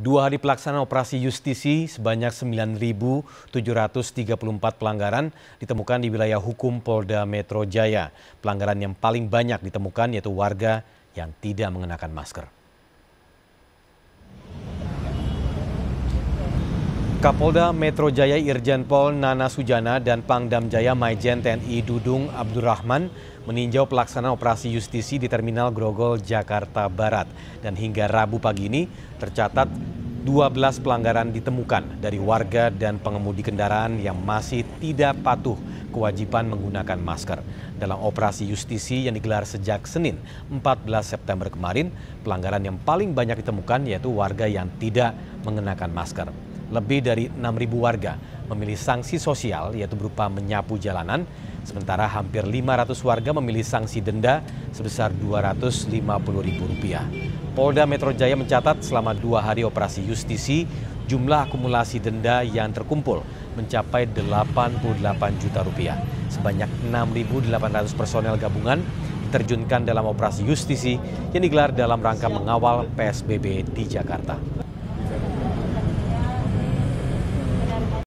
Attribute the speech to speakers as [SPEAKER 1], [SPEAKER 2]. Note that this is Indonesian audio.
[SPEAKER 1] Dua hari pelaksanaan operasi justisi sebanyak 9.734 pelanggaran ditemukan di wilayah hukum Polda Metro Jaya. Pelanggaran yang paling banyak ditemukan yaitu warga yang tidak mengenakan masker. Kapolda Metro Jaya Irjen Pol Nana Sujana dan Pangdam Jaya Maijen TNI Dudung Abdurrahman meninjau pelaksanaan operasi justisi di Terminal Grogol, Jakarta Barat. Dan hingga Rabu pagi ini tercatat 12 pelanggaran ditemukan dari warga dan pengemudi kendaraan yang masih tidak patuh kewajiban menggunakan masker. Dalam operasi justisi yang digelar sejak Senin 14 September kemarin, pelanggaran yang paling banyak ditemukan yaitu warga yang tidak mengenakan masker lebih dari 6.000 warga memilih sanksi sosial yaitu berupa menyapu jalanan, sementara hampir 500 warga memilih sanksi denda sebesar Rp250.000. Polda Metro Jaya mencatat selama dua hari operasi justisi, jumlah akumulasi denda yang terkumpul mencapai 88 juta rupiah. Sebanyak 6.800 personel gabungan diterjunkan dalam operasi justisi yang digelar dalam rangka mengawal PSBB di Jakarta.